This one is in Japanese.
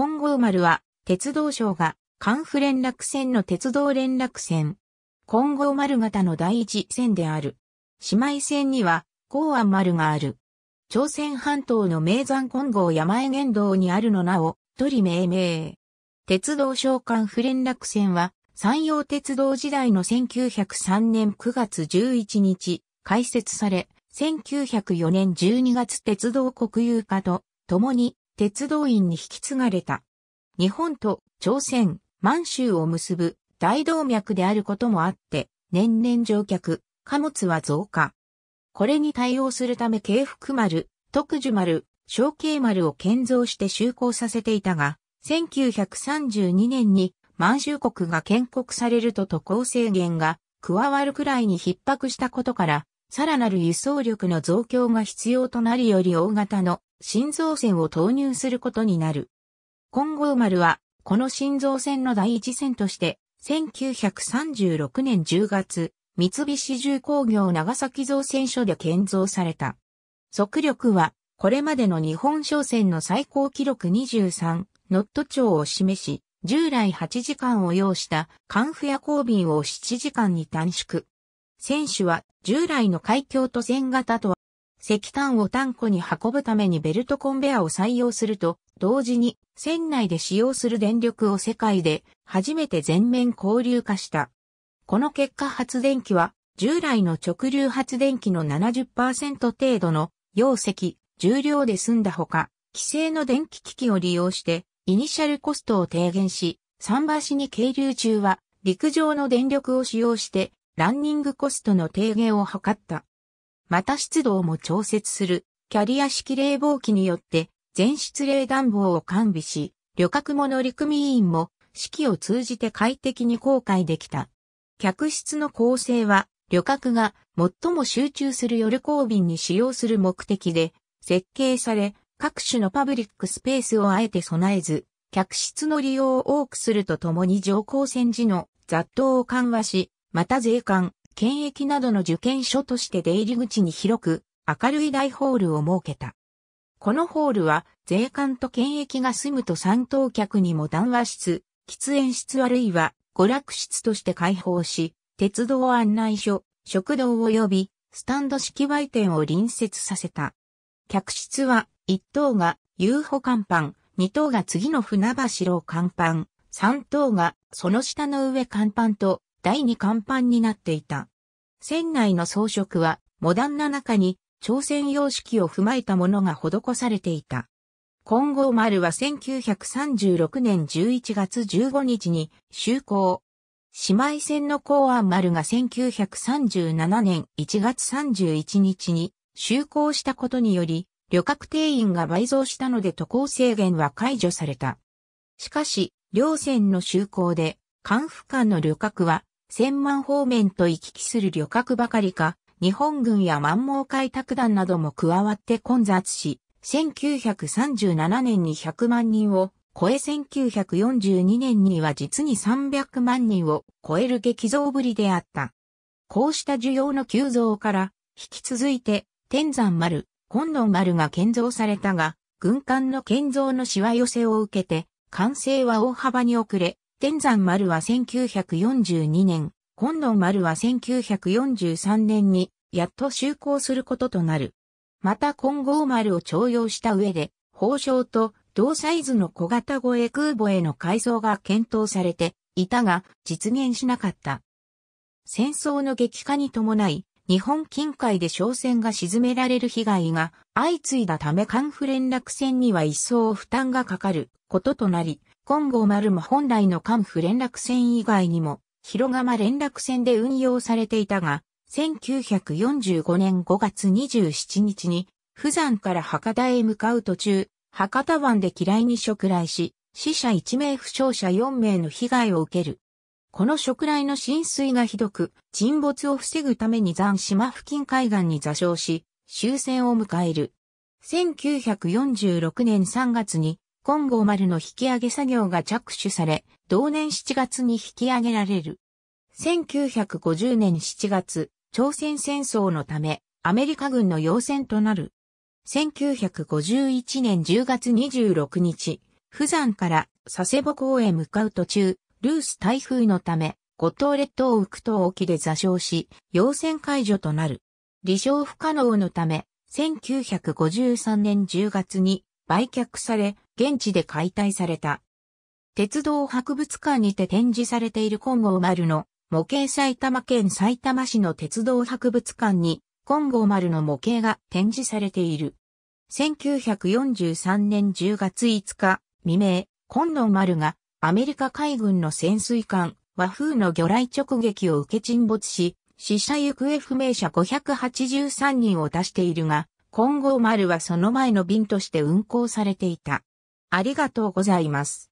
金剛丸は、鉄道省が、関府連絡船の鉄道連絡船。金剛丸型の第一線である。姉妹線には、港安丸がある。朝鮮半島の名山金剛山江原道にあるの名を、取り命名。鉄道省関府連絡船は、山陽鉄道時代の1903年9月11日、開設され、1904年12月鉄道国有化と、共に鉄道院に引き継がれた。日本と朝鮮、満州を結ぶ大動脈であることもあって、年々乗客、貨物は増加。これに対応するため京福丸、徳寿丸、小慶丸を建造して就航させていたが、1932年に満州国が建国されると渡航制限が加わるくらいに逼迫したことから、さらなる輸送力の増強が必要となりより大型の新造船を投入することになる。金剛丸は、この新造船の第一船として、1936年10月、三菱重工業長崎造船所で建造された。速力は、これまでの日本商船の最高記録23、ノット長を示し、従来8時間を要したカンフや交瓶を7時間に短縮。船首は従来の海峡と船型とは、石炭を炭庫に運ぶためにベルトコンベアを採用すると、同時に船内で使用する電力を世界で初めて全面交流化した。この結果発電機は従来の直流発電機の70%程度の容積、重量で済んだほか、規制の電気機器を利用してイニシャルコストを低減し、桟橋に係留中は陸上の電力を使用してランニングコストの低減を図った。また湿度をも調節する、キャリア式冷房機によって、全室冷暖房を完備し、旅客も乗組員も、式を通じて快適に航海できた。客室の構成は、旅客が最も集中する夜行便に使用する目的で、設計され、各種のパブリックスペースをあえて備えず、客室の利用を多くするとともに乗降船時の雑踏を緩和し、また税関、検疫などの受験所として出入り口に広く、明るい大ホールを設けた。このホールは、税関と検疫が住むと三等客にも談話室、喫煙室あるいは、娯楽室として開放し、鉄道案内所、食堂及び、スタンド式売店を隣接させた。客室は、一等が、遊歩甲板、二等が次の船橋楼甲板、三等が、その下の上甲板と、第二甲板になっていた。船内の装飾はモダンな中に朝鮮様式を踏まえたものが施されていた。金剛丸は1936年11月15日に就航。姉妹船の港湾丸が1937年1月31日に就航したことにより、旅客定員が倍増したので渡航制限は解除された。しかし、両船の就航で、艦府間の旅客は千万方面と行き来する旅客ばかりか、日本軍や満蒙開拓団なども加わって混雑し、1937年に100万人を超え1942年には実に300万人を超える激増ぶりであった。こうした需要の急増から、引き続いて、天山丸、今度丸が建造されたが、軍艦の建造のしわ寄せを受けて、完成は大幅に遅れ、天山丸は1942年、今度丸は1943年に、やっと就航することとなる。また金剛丸を徴用した上で、宝章と同サイズの小型護衛空母への改造が検討されていたが、実現しなかった。戦争の激化に伴い、日本近海で商船が沈められる被害が相次いだため、カンフ連絡船には一層負担がかかることとなり、金剛丸も本来の関府連絡船以外にも、広釜連絡船で運用されていたが、1945年5月27日に、富山から博多へ向かう途中、博多湾で機雷に食来し、死者1名負傷者4名の被害を受ける。この食雷の浸水がひどく、沈没を防ぐために残島付近海岸に座礁し、終戦を迎える。1946年3月に金剛丸の引き上げ作業が着手され、同年7月に引き上げられる。1950年7月、朝鮮戦争のため、アメリカ軍の要戦となる。1951年10月26日、釜山から佐世保港へ向かう途中、ルース台風のため、五島列島を浮島沖で座礁し、要戦解除となる。離礁不可能のため、1953年10月に売却され、現地で解体された。鉄道博物館にて展示されている金剛丸の模型埼玉県埼玉市の鉄道博物館に金剛丸の模型が展示されている。1943年10月5日未明、金剛丸がアメリカ海軍の潜水艦和風の魚雷直撃を受け沈没し、死者行方不明者583人を出しているが、金剛丸はその前の便として運航されていた。ありがとうございます。